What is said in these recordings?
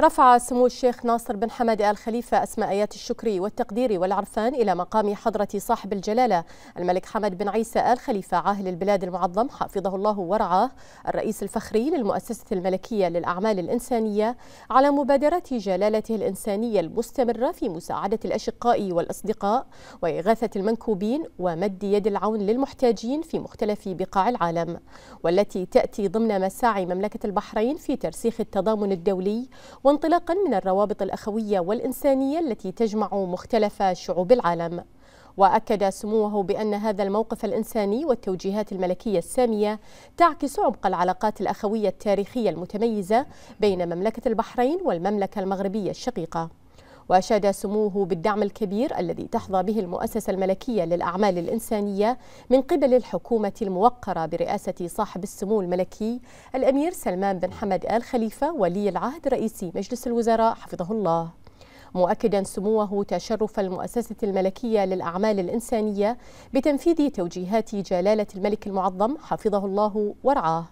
رفع سمو الشيخ ناصر بن حمد آل خليفة أسماء آيات الشكر والتقدير والعرفان إلى مقام حضرة صاحب الجلالة الملك حمد بن عيسى آل خليفة عاهل البلاد المعظم حفظه الله ورعاه الرئيس الفخري للمؤسسة الملكية للأعمال الإنسانية على مبادرة جلالته الإنسانية المستمرة في مساعدة الأشقاء والأصدقاء وإغاثة المنكوبين ومد يد العون للمحتاجين في مختلف بقاع العالم والتي تأتي ضمن مساعي مملكة البحرين في ترسيخ التضامن الدولي و وانطلاقا من الروابط الأخوية والإنسانية التي تجمع مختلف شعوب العالم وأكد سموه بأن هذا الموقف الإنساني والتوجيهات الملكية السامية تعكس عمق العلاقات الأخوية التاريخية المتميزة بين مملكة البحرين والمملكة المغربية الشقيقة وأشاد سموه بالدعم الكبير الذي تحظى به المؤسسة الملكية للأعمال الإنسانية من قبل الحكومة الموقرة برئاسة صاحب السمو الملكي الأمير سلمان بن حمد آل خليفة ولي العهد رئيس مجلس الوزراء حفظه الله مؤكدا سموه تشرف المؤسسة الملكية للأعمال الإنسانية بتنفيذ توجيهات جلالة الملك المعظم حفظه الله ورعاه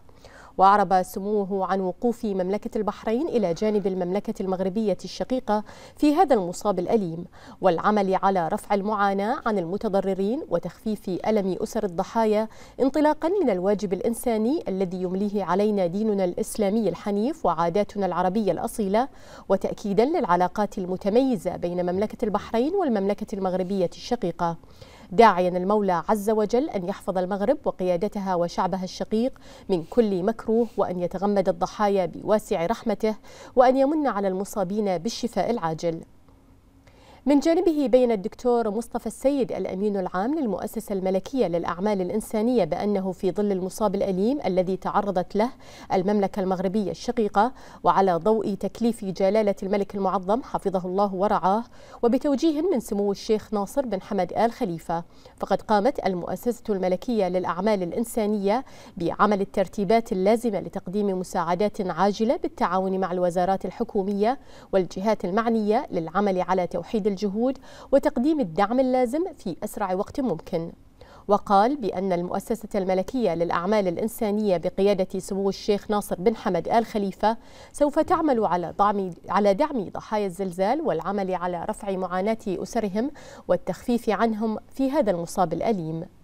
وأعرب سموه عن وقوف مملكة البحرين إلى جانب المملكة المغربية الشقيقة في هذا المصاب الأليم والعمل على رفع المعاناة عن المتضررين وتخفيف ألم أسر الضحايا انطلاقا من الواجب الإنساني الذي يمليه علينا ديننا الإسلامي الحنيف وعاداتنا العربية الأصيلة وتأكيدا للعلاقات المتميزة بين مملكة البحرين والمملكة المغربية الشقيقة داعيا المولى عز وجل أن يحفظ المغرب وقيادتها وشعبها الشقيق من كل مكروه وأن يتغمد الضحايا بواسع رحمته وأن يمن على المصابين بالشفاء العاجل من جانبه بين الدكتور مصطفى السيد الأمين العام للمؤسسة الملكية للأعمال الإنسانية بأنه في ظل المصاب الأليم الذي تعرضت له المملكة المغربية الشقيقة وعلى ضوء تكليف جلالة الملك المعظم حفظه الله ورعاه وبتوجيه من سمو الشيخ ناصر بن حمد آل خليفة فقد قامت المؤسسة الملكية للأعمال الإنسانية بعمل الترتيبات اللازمة لتقديم مساعدات عاجلة بالتعاون مع الوزارات الحكومية والجهات المعنية للعمل على توحيد الجهود وتقديم الدعم اللازم في أسرع وقت ممكن وقال بأن المؤسسة الملكية للأعمال الإنسانية بقيادة سمو الشيخ ناصر بن حمد آل خليفة سوف تعمل على دعم على دعم ضحايا الزلزال والعمل على رفع معاناة أسرهم والتخفيف عنهم في هذا المصاب الأليم